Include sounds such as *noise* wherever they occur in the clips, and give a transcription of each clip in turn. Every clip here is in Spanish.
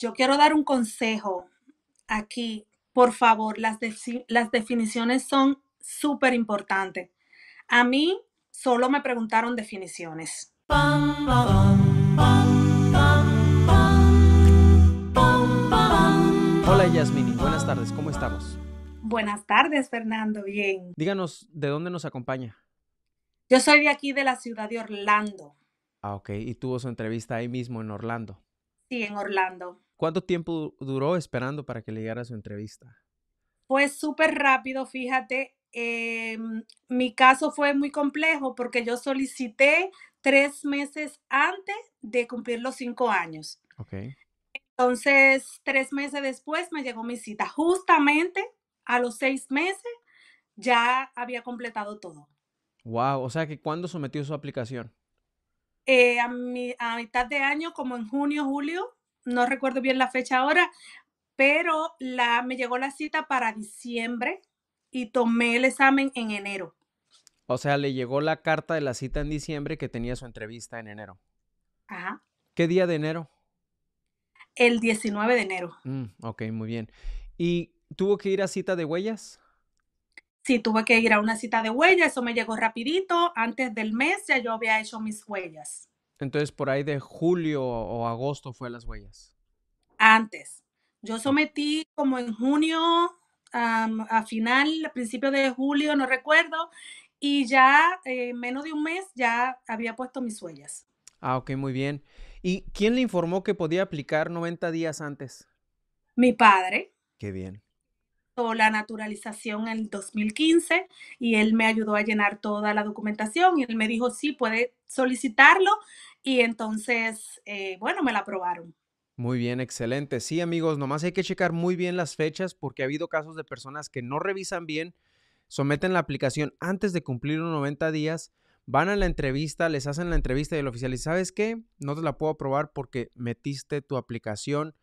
Yo quiero dar un consejo aquí. Por favor, las, definiciones son súper importantes. A mí solo me preguntaron definiciones. Hola Yasmini, buenas tardes, ¿cómo estamos? Buenas tardes, Fernando, bien. Díganos, ¿de dónde nos acompaña? Yo soy de aquí, de la ciudad de Orlando. Ah, ok, y tuvo su entrevista ahí mismo en Orlando. Sí, en Orlando. ¿Cuánto tiempo duró esperando para que le llegara su entrevista? Fue súper rápido, fíjate. Em, mi caso fue muy complejo porque yo solicité tres meses antes de cumplir los cinco años. Ok. Entonces, tres meses después me llegó mi cita. Justamente a los seis meses ya había completado todo. Wow, o sea que ¿cuándo sometió su aplicación? Eh, a, mitad de año, como en junio, julio, no recuerdo bien la fecha ahora, pero la, me llegó la cita para diciembre y tomé el examen en enero. O sea, le llegó la carta de la cita en diciembre que tenía su entrevista en enero. Ajá. ¿Qué día de enero? El 19 de enero. Mm, ok, muy bien. ¿Y tuvo que ir a cita de huellas? Sí, tuve que ir a una cita de huellas, eso me llegó rapidito, antes del mes ya yo había hecho mis huellas. Entonces, por ahí de julio o agosto fue las huellas. Antes. Yo sometí como en junio, a final, a principio de julio, no recuerdo, y ya eh, menos de un mes ya había puesto mis huellas. Ah, ok, muy bien. ¿Y quién le informó que podía aplicar 90 días antes? Mi padre. Qué bien la naturalización en 2015 y él me ayudó a llenar toda la documentación y él me dijo, sí, puede solicitarlo y entonces, eh, bueno, me la aprobaron. Muy bien, excelente. Sí, amigos, nomás hay que checar muy bien las fechas porque ha habido casos de personas que no revisan bien, someten la aplicación antes de cumplir los 90 días, van a la entrevista, les hacen la entrevista y el oficial y ¿sabes qué? No te la puedo aprobar porque metiste tu aplicación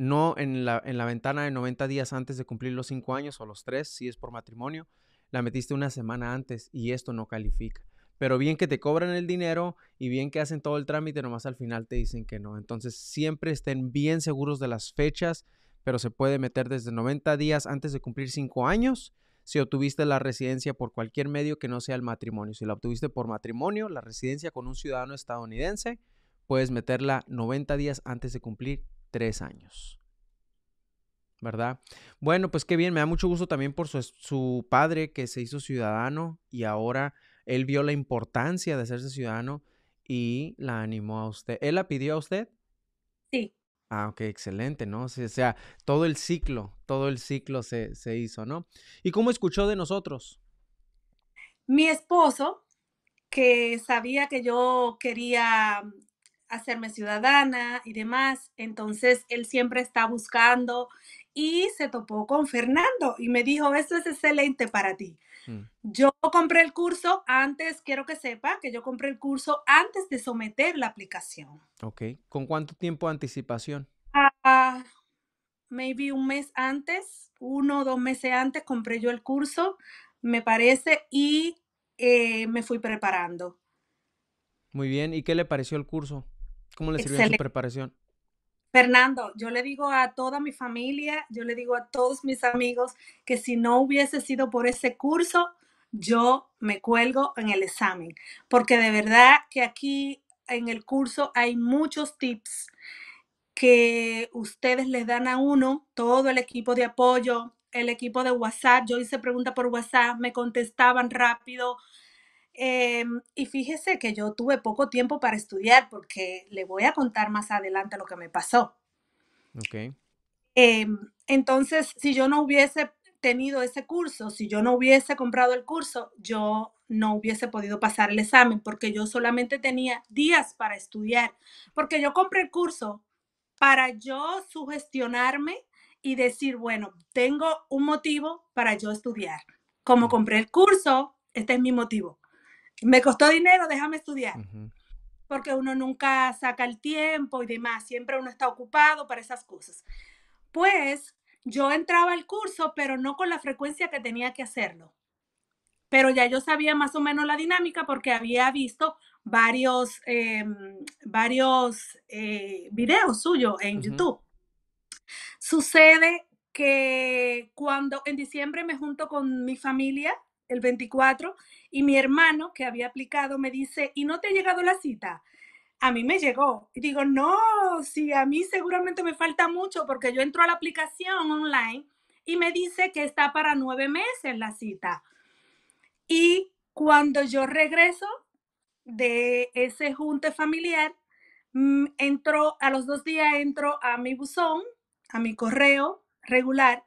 no en la, en la ventana de 90 días antes de cumplir los 5 años o los 3, si es por matrimonio, la metiste una semana antes y esto no califica. Pero bien que te cobran el dinero y bien que hacen todo el trámite, nomás al final te dicen que no. Entonces siempre estén bien seguros de las fechas, pero se puede meter desde 90 días antes de cumplir 5 años si obtuviste la residencia por cualquier medio que no sea el matrimonio. Si la obtuviste por matrimonio, la residencia con un ciudadano estadounidense, puedes meterla 90 días antes de cumplir tres años. ¿Verdad? Bueno, pues qué bien, me da mucho gusto también por su, su padre que se hizo ciudadano y ahora él vio la importancia de hacerse ciudadano y la animó a usted. ¿Él la pidió a usted? Sí. Ah, ok, excelente, ¿no? O sea, todo el ciclo, todo el ciclo se, se hizo, ¿no? ¿Y cómo escuchó de nosotros? Mi esposo, que sabía que yo quería hacerme ciudadana y demás. Entonces él siempre está buscando y se topó con Fernando y me dijo, esto es excelente para ti. Mm. Yo compré el curso antes, quiero que sepa que yo compré el curso antes de someter la aplicación. Ok, ¿con cuánto tiempo de anticipación? Ah, maybe un mes antes, uno o dos meses antes compré yo el curso, me parece, y eh, me fui preparando. Muy bien, ¿y qué le pareció el curso? ¿Cómo le sirvió preparación? Fernando, yo le digo a toda mi familia, yo le digo a todos mis amigos que si no hubiese sido por ese curso, yo me cuelgo en el examen, porque de verdad que aquí en el curso hay muchos tips que ustedes les dan a uno, todo el equipo de apoyo, el equipo de WhatsApp, yo hice pregunta por WhatsApp, me contestaban rápido, Em, y fíjese que yo tuve poco tiempo para estudiar porque le voy a contar más adelante lo que me pasó. Ok. Em, entonces, si yo no hubiese tenido ese curso, si yo no hubiese comprado el curso, yo no hubiese podido pasar el examen porque yo solamente tenía días para estudiar, porque yo compré el curso para yo sugestionarme y decir, bueno, tengo un motivo para yo estudiar. Como mm. compré el curso, este es mi motivo me costó dinero, déjame estudiar. Porque uno nunca saca el tiempo y demás, siempre uno está ocupado para esas cosas. Pues yo entraba al curso, pero no con la frecuencia que tenía que hacerlo. Pero ya yo sabía más o menos la dinámica porque había visto varios, em, varios eh, videos suyos en YouTube. Sucede que cuando en diciembre me junto con mi familia el 24 y mi hermano que había aplicado me dice, ¿y no te ha llegado la cita? A mí me llegó. Y digo, no, sí, a mí seguramente me falta mucho porque yo entro a la aplicación online y me dice que está para nueve meses la cita. Y cuando yo regreso de ese junte familiar, mm, entró, a los dos días entro a mi buzón, a mi correo regular,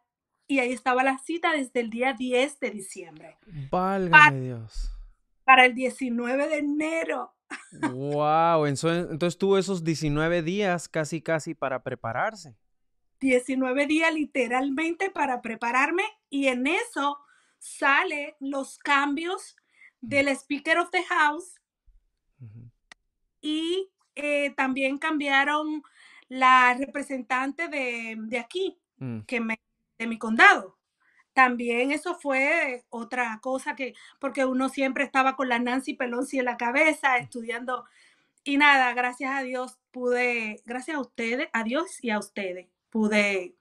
y ahí estaba la cita desde el día 10 de diciembre. Válgame para, Dios. Para el 19 de enero. Wow, entonces, tuvo esos 19 días casi casi para prepararse. 19 días literalmente para prepararme y en eso sale los cambios del Speaker of the House y eh, también cambiaron la representante de, aquí, mm. que me de mi condado. También eso fue otra cosa que, porque uno siempre estaba con la Nancy Pelosi en la cabeza estudiando y nada, gracias a Dios pude, gracias a ustedes, a Dios y a ustedes, pude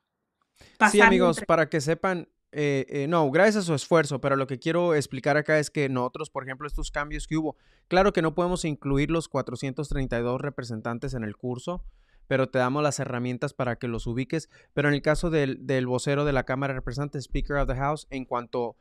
pasar. Sí, amigos, para que sepan, eh, eh, no, gracias a su esfuerzo, pero lo que quiero explicar acá es que nosotros, por ejemplo, estos cambios que hubo, claro que no podemos incluir los 432 representantes en el curso, pero te damos las herramientas para que los ubiques. Pero en el caso del, del vocero de la Cámara representante, Speaker of the House, en cuanto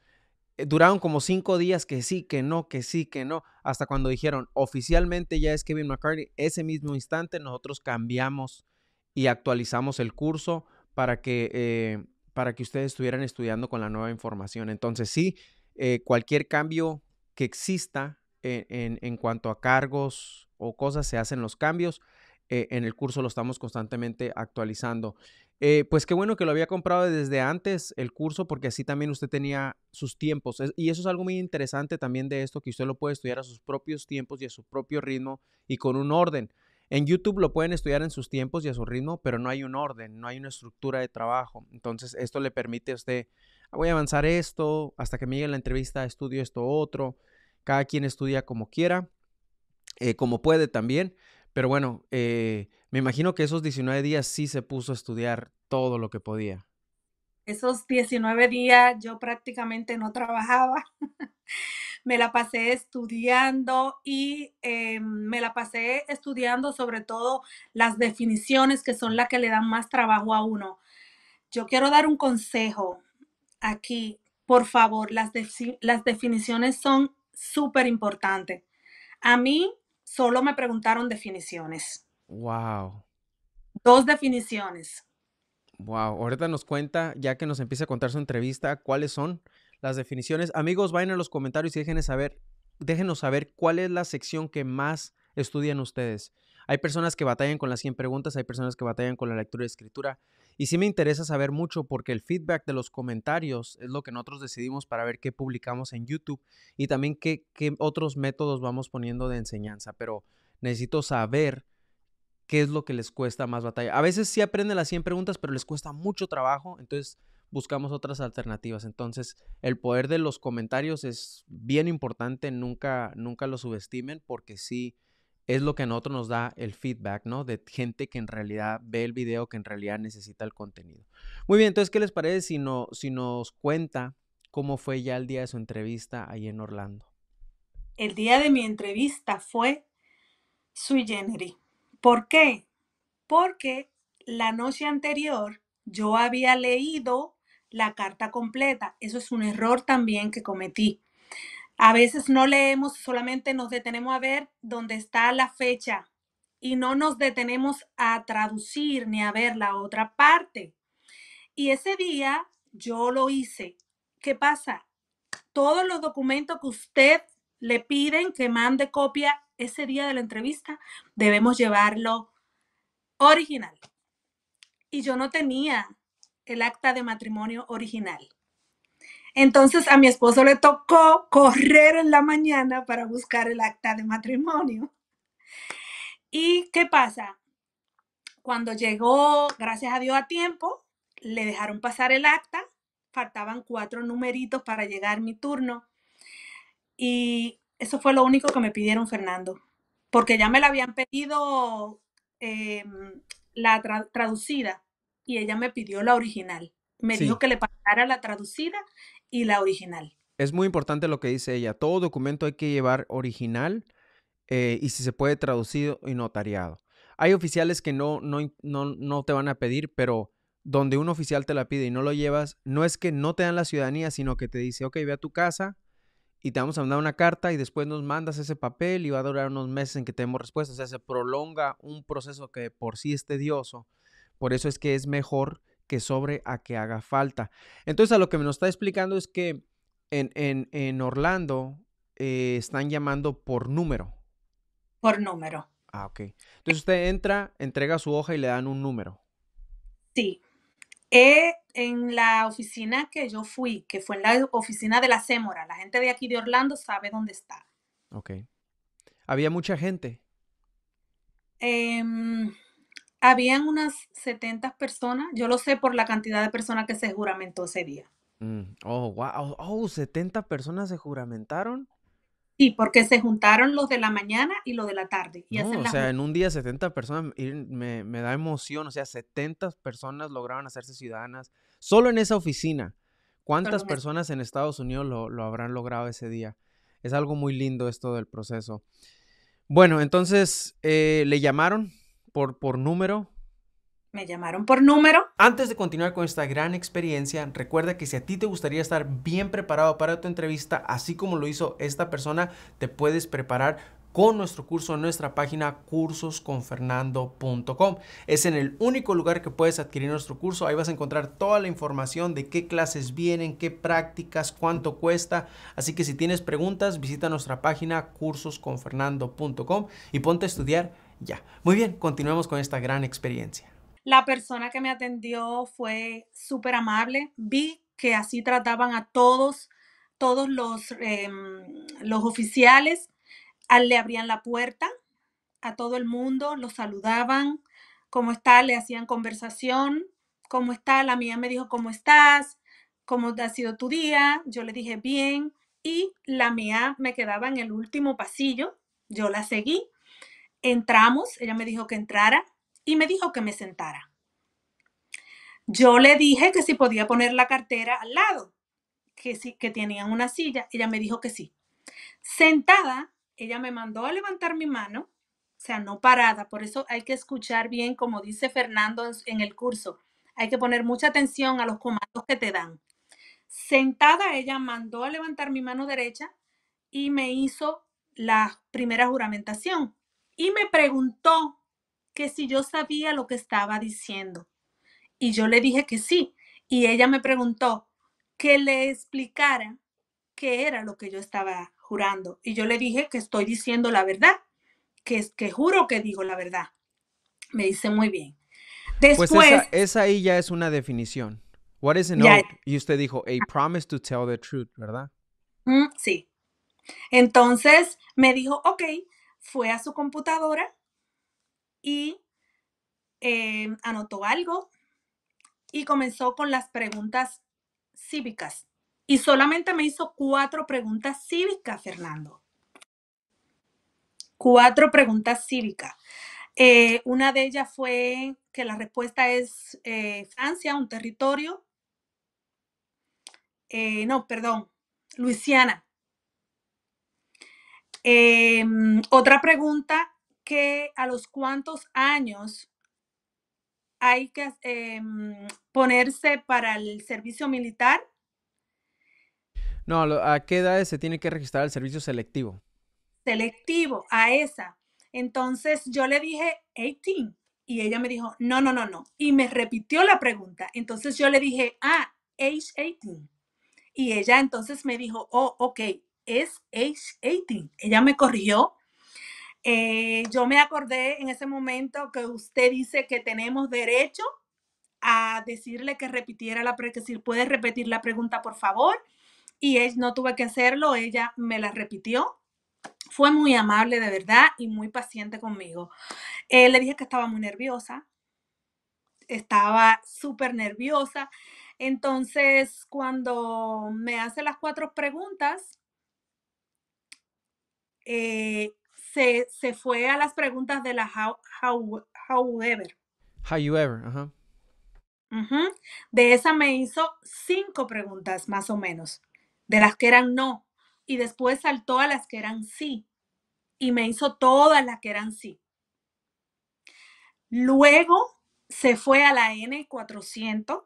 eh, duraron como cinco días que sí, que no, que sí, que no, hasta cuando dijeron oficialmente ya es Kevin McCarthy, ese mismo instante nosotros cambiamos y actualizamos el curso para que, eh, para que ustedes estuvieran estudiando con la nueva información. Entonces sí, eh, cualquier cambio que exista en, en cuanto a cargos o cosas, se hacen los cambios. Eh, en el curso lo estamos constantemente actualizando. Eh, pues qué bueno que lo había comprado desde antes el curso, porque así también usted tenía sus tiempos. y eso es algo muy interesante también de esto, que usted lo puede estudiar a sus propios tiempos y a su propio ritmo y con un orden. En YouTube lo pueden estudiar en sus tiempos y a su ritmo, pero no hay un orden, no hay una estructura de trabajo. Entonces, esto le permite a usted, ah, voy a avanzar esto, hasta que me llegue la entrevista, estudio esto otro. Cada quien estudia como quiera, eh, como puede también pero bueno, eh, me imagino que esos 19 días sí se puso a estudiar todo lo que podía. Esos 19 días yo prácticamente no trabajaba. *laughs* me la pasé estudiando y em, me la pasé estudiando sobre todo las definiciones que son las que le dan más trabajo a uno. Yo quiero dar un consejo aquí. Por favor, las, las definiciones son súper importantes. A mí solo me preguntaron definiciones. Wow. Dos definiciones. Wow, ahorita nos cuenta, ya que nos empieza a contar su entrevista, cuáles son las definiciones. Amigos, vayan a los comentarios y déjenos saber, déjenos saber cuál es la sección que más estudian ustedes. Hay personas que batallan con las 100 preguntas, hay personas que batallan con la lectura y escritura, y sí me interesa saber mucho porque el feedback de los comentarios es lo que nosotros decidimos para ver qué publicamos en YouTube y también qué, otros métodos vamos poniendo de enseñanza. Pero necesito saber qué es lo que les cuesta más batalla. A veces sí aprenden las 100 preguntas, pero les cuesta mucho trabajo, entonces buscamos otras alternativas. Entonces, el poder de los comentarios es bien importante, nunca, nunca lo subestimen porque sí es lo que a nosotros nos da el feedback, ¿no? De gente que en realidad ve el video, que en realidad necesita el contenido. Muy bien, entonces, ¿qué les parece si, si nos cuenta cómo fue ya el día de su entrevista ahí en Orlando? El día de mi entrevista fue sui generis. ¿Por qué? Porque la noche anterior yo había leído la carta completa. Eso es un error también que cometí. A veces no leemos, solamente nos detenemos a ver dónde está la fecha y no nos detenemos a traducir ni a ver la otra parte. Y ese día yo lo hice. ¿Qué pasa? Todos los documentos que usted le piden que mande copia ese día de la entrevista, debemos llevarlo original. Y yo no tenía el acta de matrimonio original. Entonces a mi esposo le tocó correr en la mañana para buscar el acta de matrimonio. ¿Y qué pasa? Cuando llegó, gracias a Dios, a tiempo, le dejaron pasar el acta, faltaban cuatro numeritos para llegar mi turno. Y eso fue lo único que me pidieron, Fernando, porque ya me la habían pedido em, la traducida y ella me pidió la original me dijo que le pasara la traducida y la original. Es muy importante lo que dice ella. Todo documento hay que llevar original eh, y si se puede traducido y notariado. Hay oficiales que no, no, no te van a pedir, pero donde un oficial te la pide y no lo llevas, no es que no te dan la ciudadanía, sino que te dice, ok, ve a tu casa y te vamos a mandar una carta y después nos mandas ese papel y va a durar unos meses en que tenemos respuesta. O sea, se prolonga un proceso que por sí es tedioso. Por eso es que es mejor que sobre a que haga falta. Entonces, a lo que me nos está explicando es que en, en, en Orlando eh, están llamando por número. Por número. Ah, ok. Entonces usted entra, entrega su hoja y le dan un número. Sí. Eh, en la oficina que yo fui, que fue en la oficina de la Cémora, la gente de aquí de Orlando sabe dónde está. Ok. ¿Había mucha gente? Em, habían unas 70 personas, yo lo sé por la cantidad de personas que se juramentó ese día. Mm, oh, wow. Oh, 70 personas se juramentaron. Sí, porque se juntaron los de la mañana y los de la tarde. Y o sea, en un día 70 personas me, da emoción. O sea, 70 personas lograron hacerse ciudadanas solo en esa oficina. ¿Cuántas personas en Estados Unidos lo, habrán logrado ese día? Es algo muy lindo esto del proceso. Bueno, entonces eh, le llamaron, por, número. Me llamaron por número. Antes de continuar con esta gran experiencia, recuerda que si a ti te gustaría estar bien preparado para tu entrevista, así como lo hizo esta persona, te puedes preparar con nuestro curso en nuestra página cursosconfernando.com. Es en el único lugar que puedes adquirir nuestro curso. Ahí vas a encontrar toda la información de qué clases vienen, qué prácticas, cuánto cuesta. Así que si tienes preguntas, visita nuestra página cursosconfernando.com y ponte a estudiar muy bien, continuemos con esta gran experiencia. La persona que me atendió fue súper amable. Vi que así trataban a todos, todos los, em, los oficiales. Le abrían la puerta a todo el mundo, lo saludaban, cómo está, le hacían conversación, cómo está, la mía me dijo, ¿cómo estás? ¿Cómo ha sido tu día? Yo le dije, bien. Y la mía me quedaba en el último pasillo, yo la seguí Entramos, ella me dijo que entrara y me dijo que me sentara. Yo le dije que si podía poner la cartera al lado, que sí, que tenían una silla. Ella me dijo que sí. Sentada, ella me mandó a levantar mi mano, o sea, no parada. Por eso hay que escuchar bien, como dice Fernando en el curso. Hay que poner mucha atención a los comandos que te dan. Sentada, ella mandó a levantar mi mano derecha y me hizo la primera juramentación y me preguntó que si yo sabía lo que estaba diciendo. Y yo le dije que sí. Y ella me preguntó que le explicara qué era lo que yo estaba jurando. Y yo le dije que estoy diciendo la verdad, que, que juro que digo la verdad. Me dice muy bien. Pues Después, pues esa, ahí ya es una definición. What is an Y usted dijo, a promise to tell the truth, ¿verdad? Mm, sí. Entonces me dijo, ok, fue a su computadora y eh, anotó algo y comenzó con las preguntas cívicas. Y solamente me hizo cuatro preguntas cívicas, Fernando. Cuatro preguntas cívicas. Eh, una de ellas fue que la respuesta es eh, Francia, un territorio. no, perdón, Luisiana. Em, otra pregunta que a los cuántos años hay que em, ponerse para el servicio militar. No, ¿a qué edad se tiene que registrar el servicio selectivo? Selectivo, a esa. Entonces yo le dije 18 y ella me dijo, no, no, no, no. Y me repitió la pregunta. Entonces yo le dije, ah, age 18. Y ella entonces me dijo, oh, ok, es age 18. Ella me corrió, eh, yo me acordé en ese momento que usted dice que tenemos derecho a decirle que repitiera la pregunta, si puede repetir la pregunta, por favor. Y no tuve que hacerlo, ella me la repitió. Fue muy amable, de verdad, y muy paciente conmigo. Eh, le dije que estaba muy nerviosa, estaba súper nerviosa. Entonces, cuando me hace las cuatro preguntas, eh, se, se, fue a las preguntas de la how, how, however. Ever ajá. Uh De esa me hizo cinco preguntas más o menos, de las que eran no, y después saltó a las que eran sí, y me hizo todas las que eran sí. Luego se fue a la N400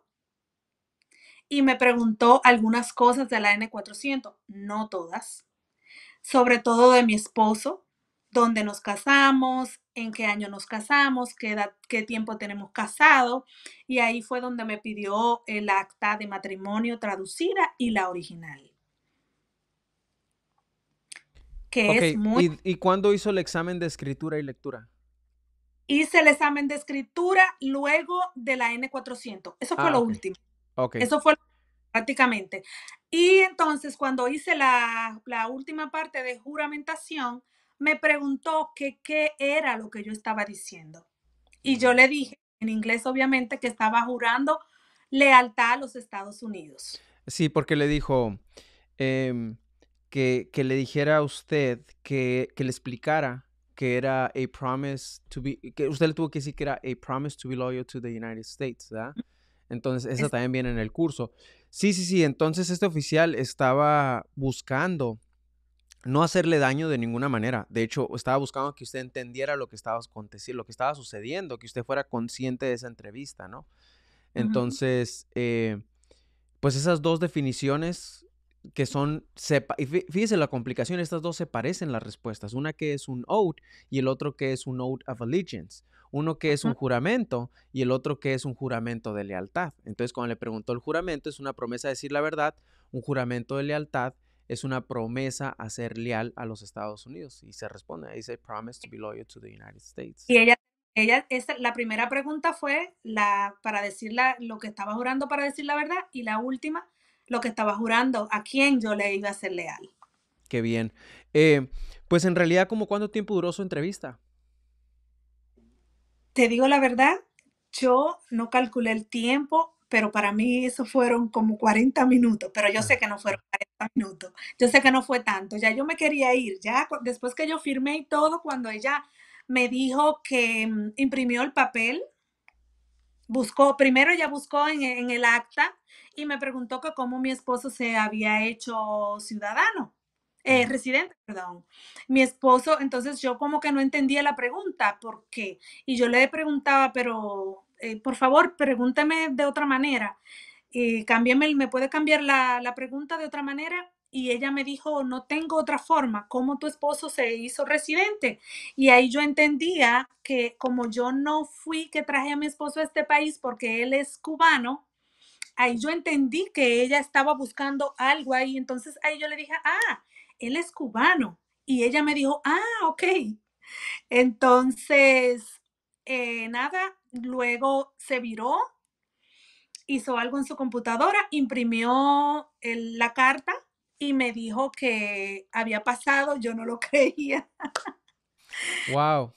y me preguntó algunas cosas de la N400, no todas sobre todo de mi esposo, dónde nos casamos, en qué año nos casamos, qué, qué tiempo tenemos casado. Y ahí fue donde me pidió el acta de matrimonio traducida y la original. ¿Y, cuándo hizo el examen de escritura y lectura? Hice el examen de escritura luego de la N400. Eso fue ah, lo último. Okay. Eso fue prácticamente. Y entonces cuando hice la, última parte de juramentación, me preguntó que qué era lo que yo estaba diciendo. Y yo le dije, en inglés obviamente, que estaba jurando lealtad a los Estados Unidos. Sí, porque le dijo em, que, le dijera a usted, que, que, le explicara que era a promise to be, que usted le tuvo que decir que era a promise to be loyal to the United States, Entonces, eso también viene en el curso. Sí, sí, sí. Entonces este oficial estaba buscando no hacerle daño de ninguna manera. De hecho, estaba buscando que usted entendiera lo que estaba aconteciendo, lo que estaba sucediendo, que usted fuera consciente de esa entrevista, ¿no? Entonces, eh, pues esas dos definiciones que son, y fíjese la complicación, estas dos se parecen las respuestas, una que es un oath y el otro que es un oath of allegiance. Uno que es un juramento y el otro que es un juramento de lealtad. Entonces, cuando le preguntó el juramento, es una promesa de decir la verdad, un juramento de lealtad es una promesa a ser leal a los Estados Unidos. Y se responde, dice, promise to be loyal to the United States. Y ella, ella la primera pregunta fue la, para decir lo que estaba jurando para decir la verdad y la última, lo que estaba jurando, a quién yo le iba a ser leal. Qué bien. Eh, pues en realidad, ¿como cuánto tiempo duró su entrevista? te digo la verdad, yo no calculé el tiempo, pero para mí eso fueron como 40 minutos, pero yo ah. sé que no fueron 40 minutos, yo sé que no fue tanto, ya yo me quería ir, ya después que yo firmé y todo, cuando ella me dijo que mm, imprimió el papel, buscó, primero ella buscó en, en el acta y me preguntó que cómo mi esposo se había hecho ciudadano. Eh, residente, perdón. Mi esposo, entonces yo como que no entendía la pregunta, ¿por qué? Y yo le preguntaba, pero eh, por favor, pregúntame de otra manera. Eh, ¿me puede cambiar la, la pregunta de otra manera? y ella me dijo, no tengo otra forma, ¿cómo tu esposo se hizo residente? Y ahí yo entendía que como yo no fui que traje a mi esposo a este país porque él es cubano, ahí yo entendí que ella estaba buscando algo ahí. Entonces ahí yo le dije, ah, él es cubano. Y ella me dijo, ah, ok. Entonces, eh, nada, luego se viró, hizo algo en su computadora, imprimió la carta y me dijo que había pasado, yo no lo *laughs* creía. Wow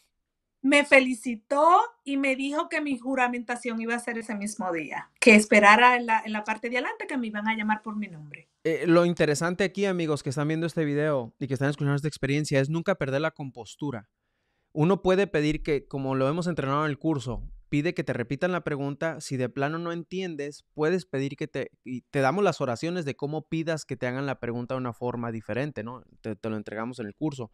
me felicitó y me dijo que mi juramentación iba a ser ese mismo día, que esperara en la, parte de adelante que me iban a llamar por mi nombre. Eh, lo interesante aquí, amigos, que están viendo este video y que están escuchando esta experiencia, es nunca perder la compostura. Uno puede pedir que, como lo hemos entrenado en el curso, pide que te repitan la pregunta. Si de plano no entiendes, puedes pedir que te... Y te damos las oraciones de cómo pidas que te hagan la pregunta de una forma diferente, ¿no? te lo entregamos en el curso.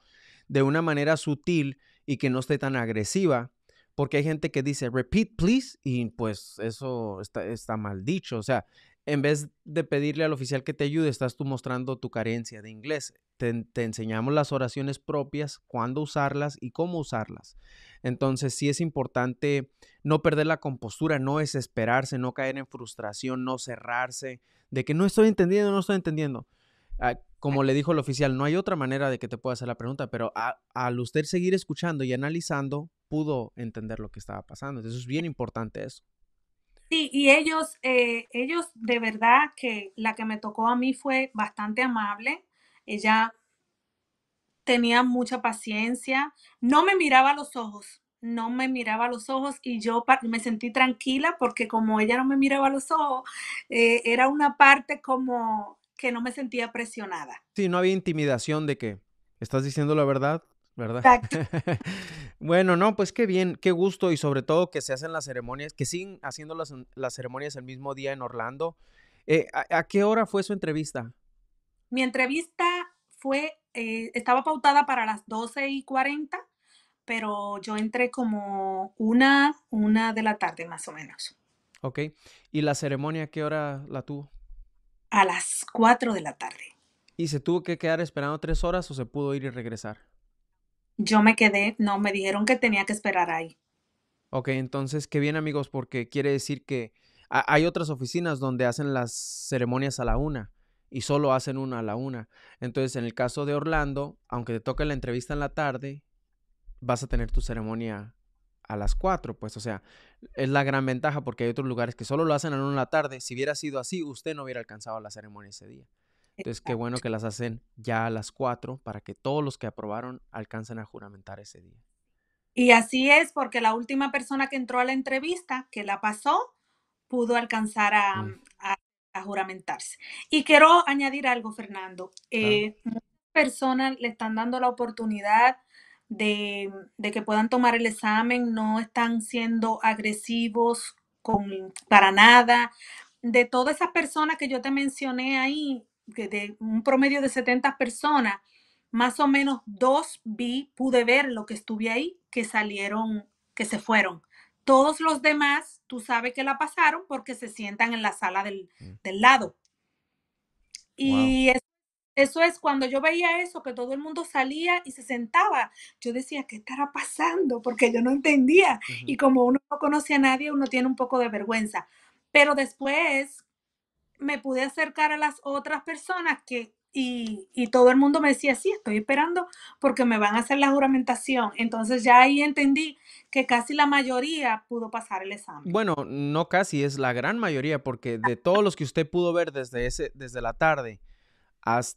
De una manera sutil y que no esté tan agresiva, porque hay gente que dice, repeat, please, y pues eso está, mal dicho. O sea, en vez de pedirle al oficial que te ayude, estás tú mostrando tu carencia de inglés. Te, te, enseñamos las oraciones propias, cuándo usarlas y cómo usarlas. Entonces sí es importante no perder la compostura, no desesperarse, no caer en frustración, no cerrarse, de que no estoy entendiendo, no estoy entendiendo. Ah, como le dijo el oficial, no hay otra manera de que te pueda hacer la pregunta, pero al usted seguir escuchando y analizando, pudo entender lo que estaba pasando. Entonces es bien importante eso. Sí, y ellos, eh, ellos de verdad que la que me tocó a mí fue bastante amable. Ella tenía mucha paciencia, no me miraba a los ojos, no me miraba a los ojos y yo me sentí tranquila porque como ella no me miraba los ojos, eh, era una parte como que no me sentía presionada. Sí, no había intimidación de que estás diciendo la verdad, ¿verdad? *laughs* bueno, no, pues qué bien, qué gusto y sobre todo que se hacen las ceremonias, que siguen haciendo las, ceremonias el mismo día en Orlando. Eh, ¿a, qué hora fue su entrevista? Mi entrevista fue, eh, estaba pautada para las 12 y 40, pero yo entré como una, una de la tarde más o menos. Ok, ¿y la ceremonia a qué hora la tuvo? a las cuatro de la tarde. ¿Y se tuvo que quedar esperando tres horas o se pudo ir y regresar? Yo me quedé, no, me dijeron que tenía que esperar ahí. Ok, entonces qué bien amigos, porque quiere decir que hay otras oficinas donde hacen las ceremonias a la una y solo hacen una a la una. Entonces, en el caso de Orlando, aunque te toque la entrevista en la tarde, vas a tener tu ceremonia a las 4, pues o sea, es la gran ventaja porque hay otros lugares que solo lo hacen a 1 de la tarde. Si hubiera sido así, usted no hubiera alcanzado la ceremonia ese día. Entonces, qué bueno que las hacen ya a las 4 para que todos los que aprobaron alcancen a juramentar ese día. Y así es, porque la última persona que entró a la entrevista, que la pasó, pudo alcanzar a, juramentarse. Y quiero añadir algo, Fernando. Eh, muchas personas le están dando la oportunidad de, que puedan tomar el examen, no están siendo agresivos con, para nada. De todas esas personas que yo te mencioné ahí, de, de un promedio de 70 personas, más o menos dos vi, pude ver lo que estuve ahí, que salieron, que se fueron. Todos los demás, tú sabes que la pasaron porque se sientan en la sala del, mm. lado. Y eso es cuando yo veía eso, que todo el mundo salía y se sentaba. Yo decía, ¿qué estará pasando? Porque yo no entendía. Y como uno no conoce a nadie, uno tiene un poco de vergüenza. Pero después me pude acercar a las otras personas que, y, y todo el mundo me decía, sí, estoy esperando porque me van a hacer la juramentación. Entonces ya ahí entendí que casi la mayoría pudo pasar el examen. Bueno, no casi, es la gran mayoría, porque de todos los que usted pudo ver desde, ese, desde la tarde,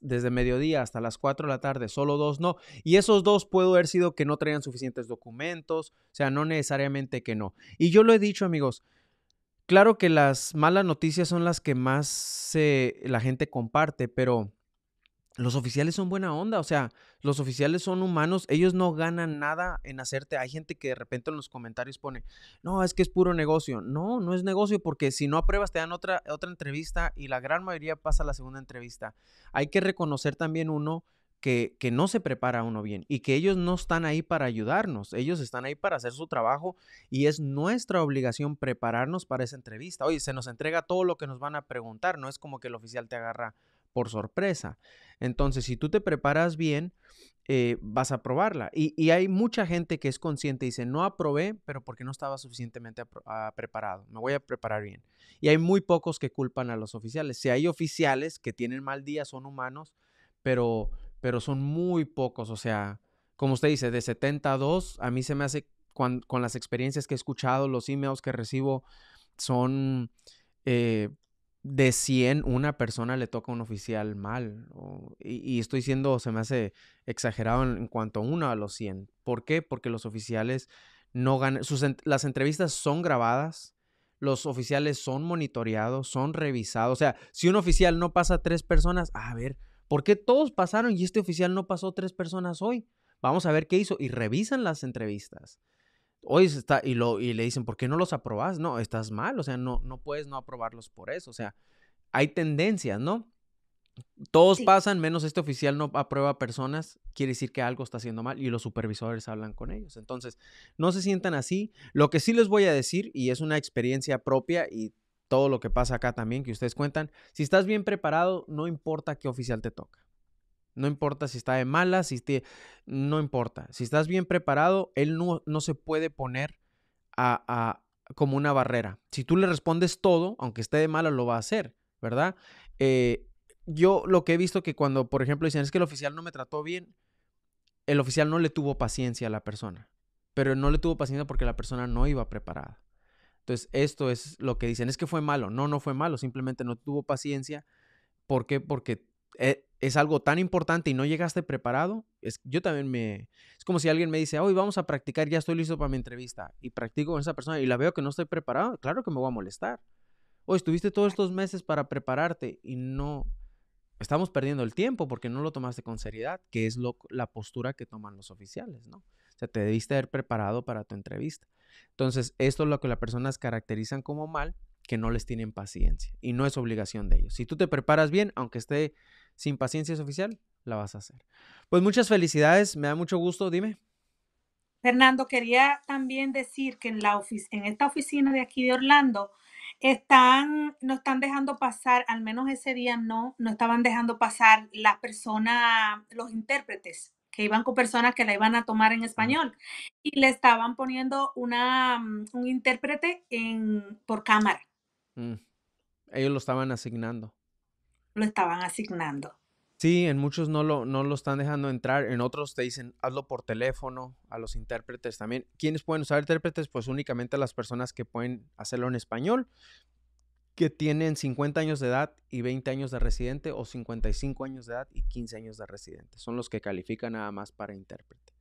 desde mediodía hasta las 4 de la tarde, solo dos no. Y esos dos puedo haber sido que no traían suficientes documentos, o sea, no necesariamente que no. Y yo lo he dicho, amigos, claro que las malas noticias son las que más se la gente comparte, pero los oficiales son buena onda, o sea, los oficiales son humanos, ellos no ganan nada en hacerte. Hay gente que de repente en los comentarios pone, no, es que es puro negocio. No, no es negocio porque si no apruebas te dan otra, otra entrevista y la gran mayoría pasa a la segunda entrevista. Hay que reconocer también uno que, que no se prepara uno bien y que ellos no están ahí para ayudarnos, ellos están ahí para hacer su trabajo y es nuestra obligación prepararnos para esa entrevista. Oye, se nos entrega todo lo que nos van a preguntar, no es como que el oficial te agarra por sorpresa. Entonces, si tú te preparas bien, eh, vas a aprobarla. Y, hay mucha gente que es consciente y dice, no aprobé, pero porque no estaba suficientemente ah, preparado. Me voy a preparar bien. Y hay muy pocos que culpan a los oficiales. Si hay oficiales que tienen mal día, son humanos, pero, pero son muy pocos. O sea, como usted dice, de 72, a mí se me hace, con, las experiencias que he escuchado, los emails que recibo son... Eh, de 100 una persona le toca a un oficial mal. y, estoy siendo, se me hace exagerado en, cuanto a uno a los 100. ¿Por qué? Porque los oficiales no ganan, las entrevistas son grabadas, los oficiales son monitoreados, son revisados. O sea, si un oficial no pasa tres personas, a ver, ¿por qué todos pasaron y este oficial no pasó tres personas hoy? Vamos a ver qué hizo y revisan las entrevistas. Hoy está, y, lo, y le dicen, ¿por qué no los aprobas? No, estás mal, o sea, no, no puedes no aprobarlos por eso, o sea, hay tendencias, ¿no? Todos pasan, menos este oficial no aprueba personas, quiere decir que algo está haciendo mal y los supervisores hablan con ellos. Entonces, no se sientan así. Lo que sí les voy a decir, y es una experiencia propia y todo lo que pasa acá también que ustedes cuentan, si estás bien preparado, no importa qué oficial te toca. No importa si está de mala, si no importa. Si estás bien preparado, él no, no se puede poner a, a, como una barrera. Si tú le respondes todo, aunque esté de mala, lo va a hacer, ¿verdad? Eh, yo lo que he visto que cuando, por ejemplo, dicen es que el oficial no me trató bien, el oficial no le tuvo paciencia a la persona, pero no le tuvo paciencia porque la persona no iba preparada. Entonces, esto es lo que dicen, es que fue malo. No, no fue malo, simplemente no tuvo paciencia. ¿Por qué? Porque eh, es algo tan importante y no llegaste preparado, es, yo también me... Es como si alguien me dice, hoy vamos a practicar, ya estoy listo para mi entrevista, y practico con esa persona y la veo que no estoy preparado, claro que me voy a molestar. O estuviste todos estos meses para prepararte y no... Estamos perdiendo el tiempo porque no lo tomaste con seriedad, que es lo, la postura que toman los oficiales, ¿no? O sea, te debiste haber preparado para tu entrevista. Entonces, esto es lo que las personas caracterizan como mal, que no les tienen paciencia y no es obligación de ellos. Si tú te preparas bien, aunque esté sin paciencia es oficial, la vas a hacer. Pues muchas felicidades, me da mucho gusto, dime. Fernando, quería también decir que en, la en esta oficina de aquí de Orlando están, no están dejando pasar, al menos ese día no, no estaban dejando pasar las personas, los intérpretes que iban con personas que la iban a tomar en español y le estaban poniendo una, mm, un intérprete en, por cámara. Mm, ellos lo estaban asignando lo estaban asignando. Sí, en muchos no lo, no lo están dejando entrar, en otros te dicen hazlo por teléfono, a los intérpretes también. ¿Quiénes pueden usar intérpretes? Pues únicamente las personas que pueden hacerlo en español, que tienen 50 años de edad y 20 años de residente o 55 años de edad y 15 años de residente. Son los que califican nada más para intérprete.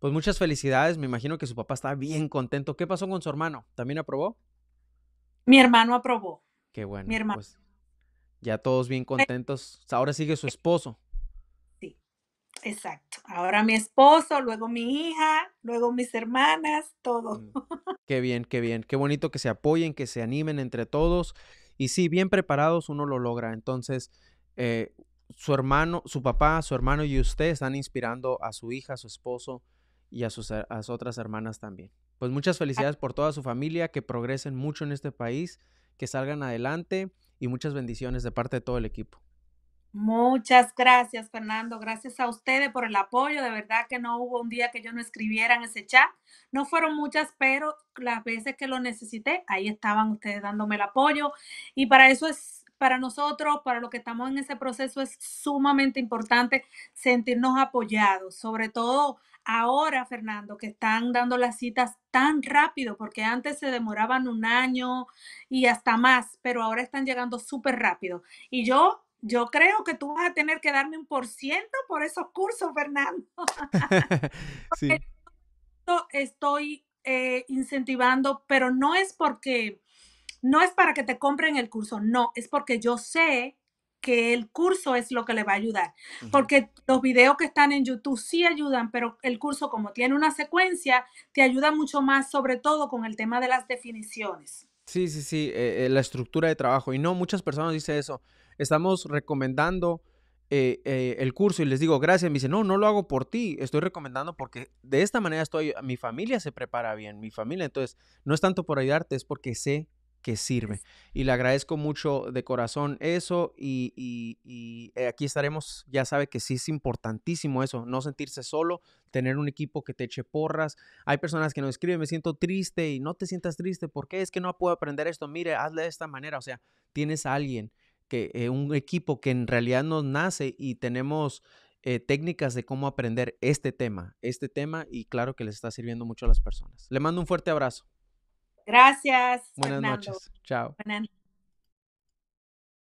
Pues muchas felicidades, me imagino que su papá está bien contento. ¿Qué pasó con su hermano? ¿También aprobó? Mi hermano aprobó. Qué bueno. Mi hermano pues ya todos bien eh contentos. Ahora sigue su esposo. Sí, exacto. Ahora mi esposo, luego mi hija, luego mis hermanas, todo. Mm. *laughs* Qué bien, qué bien. Qué bonito que se apoyen, que se animen entre todos. Y sí, bien preparados uno lo logra. Entonces, eh, su hermano, su papá, su hermano y usted están inspirando a su hija, a su esposo y a sus, a sus otras hermanas también. Pues muchas felicidades por toda su familia, que progresen mucho en este país, que salgan adelante y muchas bendiciones de parte de todo el equipo. Muchas gracias, Fernando. Gracias a ustedes por el apoyo. De verdad que no hubo un día que yo no escribiera en ese chat. No fueron muchas, pero las veces que lo necesité, ahí estaban ustedes dándome el apoyo. Y para eso es, para nosotros, para los que estamos en ese proceso, es sumamente importante sentirnos apoyados, sobre todo Ahora, Fernando, que están dando las citas tan rápido, porque antes se demoraban un año y hasta más, pero ahora están llegando súper rápido. Y yo yo creo que tú vas a tener que darme un por ciento por esos cursos, Fernando. *laughs* sí. Estoy eh, incentivando, pero no es porque, no es para que te compren el curso, no, es porque yo sé que el curso es lo que le va a ayudar. Porque los videos que están en YouTube sí ayudan, pero el curso como tiene una secuencia, te ayuda mucho más, sobre todo con el tema de las definiciones. Sí, sí, sí, eh, eh, la estructura de trabajo. Y no, muchas personas dicen eso. Estamos recomendando eh, el curso y les digo gracias. Me dicen, no, no lo hago por ti, estoy recomendando porque de esta manera estoy, mi familia se prepara bien, mi familia. Entonces, no es tanto por ayudarte, es porque sé que sirve. Y le agradezco mucho de corazón eso y, eh, aquí estaremos, ya sabe que sí es importantísimo eso, no sentirse solo, tener un equipo que te eche porras. Hay personas que nos escriben, me siento triste y no te sientas triste, porque es que no puedo aprender esto? Mire, hazle de esta manera, o sea, tienes a alguien, que, eh, un equipo que en realidad nos nace y tenemos... Eh, técnicas de cómo aprender este tema, este tema y claro que les está sirviendo mucho a las personas. Le mando un fuerte abrazo. Gracias. Buenas noches. Chao.